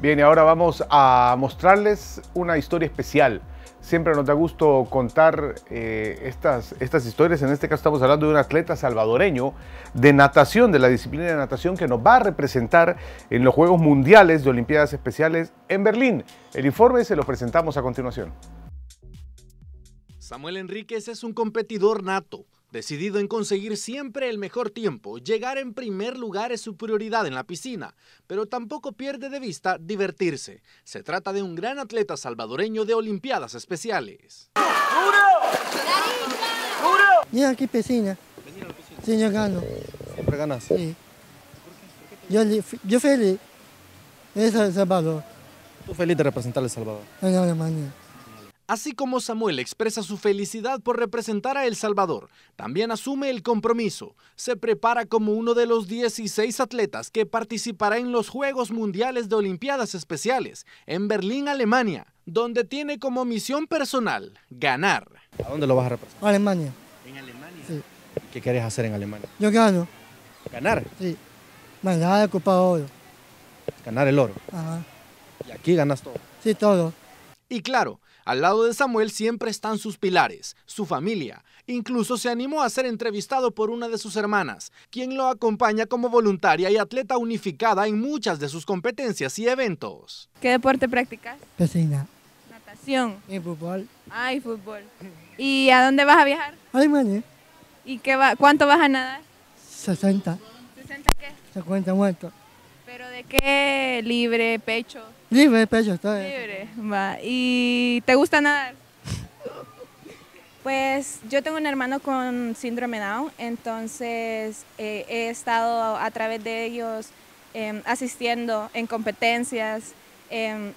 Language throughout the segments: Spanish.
Bien, y ahora vamos a mostrarles una historia especial. Siempre nos da gusto contar eh, estas, estas historias. En este caso estamos hablando de un atleta salvadoreño de natación, de la disciplina de natación, que nos va a representar en los Juegos Mundiales de Olimpiadas Especiales en Berlín. El informe se lo presentamos a continuación. Samuel Enríquez es un competidor nato Decidido en conseguir siempre el mejor tiempo, llegar en primer lugar es su prioridad en la piscina, pero tampoco pierde de vista divertirse. Se trata de un gran atleta salvadoreño de Olimpiadas Especiales. ¡Uno! Yo aquí piscina. si Sí, yo gano. ¿Siempre ganas? Sí. Yo, yo feliz. Es El Salvador. ¿Tú feliz de representar El Salvador? En Alemania. Así como Samuel expresa su felicidad por representar a El Salvador, también asume el compromiso. Se prepara como uno de los 16 atletas que participará en los Juegos Mundiales de Olimpiadas Especiales en Berlín, Alemania, donde tiene como misión personal ganar. ¿A dónde lo vas a representar? Alemania. ¿En Alemania? Sí. ¿Qué quieres hacer en Alemania? Yo gano. ¿Ganar? Sí. Ganar el Copa Oro. Ganar el oro. Ajá. ¿Y aquí ganas todo? Sí, todo. Y claro, al lado de Samuel siempre están sus pilares, su familia. Incluso se animó a ser entrevistado por una de sus hermanas, quien lo acompaña como voluntaria y atleta unificada en muchas de sus competencias y eventos. ¿Qué deporte practicas? Piscina. Natación. Y fútbol. Ay fútbol. ¿Y a dónde vas a viajar? A Alemania. ¿Y qué va, cuánto vas a nadar? 60. ¿60 qué? 50 muertos. ¿Pero de qué? ¿Libre, pecho? Libre, pecho, bien. Libre, va. ¿Y te gusta nadar? Pues yo tengo un hermano con síndrome Down, entonces eh, he estado a través de ellos em, asistiendo en competencias, em,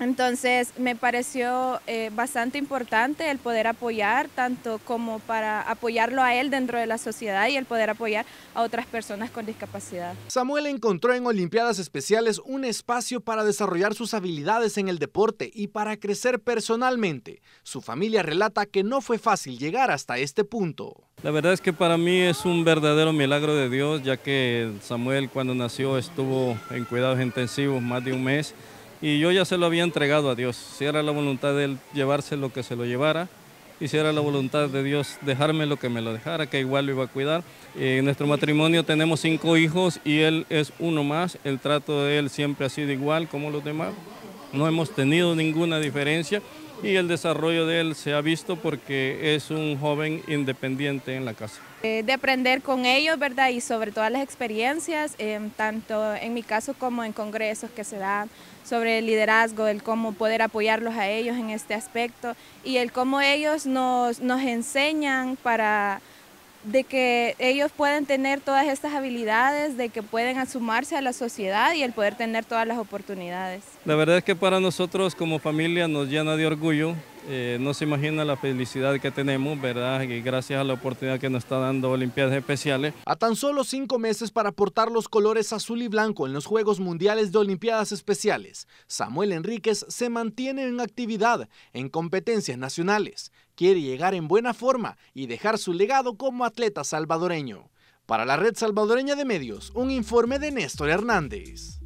entonces me pareció eh, bastante importante el poder apoyar, tanto como para apoyarlo a él dentro de la sociedad y el poder apoyar a otras personas con discapacidad. Samuel encontró en Olimpiadas Especiales un espacio para desarrollar sus habilidades en el deporte y para crecer personalmente. Su familia relata que no fue fácil llegar hasta este punto. La verdad es que para mí es un verdadero milagro de Dios, ya que Samuel cuando nació estuvo en cuidados intensivos más de un mes y yo ya se lo había entregado a Dios. Si era la voluntad de Él llevarse lo que se lo llevara, y si era la voluntad de Dios dejarme lo que me lo dejara, que igual lo iba a cuidar. en nuestro matrimonio tenemos cinco hijos y Él es uno más. El trato de Él siempre ha sido igual como los demás. No hemos tenido ninguna diferencia y el desarrollo de él se ha visto porque es un joven independiente en la casa. Eh, de aprender con ellos, ¿verdad? Y sobre todas las experiencias, eh, tanto en mi caso como en congresos que se dan sobre el liderazgo, el cómo poder apoyarlos a ellos en este aspecto y el cómo ellos nos, nos enseñan para de que ellos pueden tener todas estas habilidades, de que pueden asumarse a la sociedad y el poder tener todas las oportunidades. La verdad es que para nosotros como familia nos llena de orgullo eh, no se imagina la felicidad que tenemos, ¿verdad? gracias a la oportunidad que nos está dando Olimpiadas Especiales. A tan solo cinco meses para portar los colores azul y blanco en los Juegos Mundiales de Olimpiadas Especiales, Samuel Enríquez se mantiene en actividad en competencias nacionales. Quiere llegar en buena forma y dejar su legado como atleta salvadoreño. Para la Red Salvadoreña de Medios, un informe de Néstor Hernández.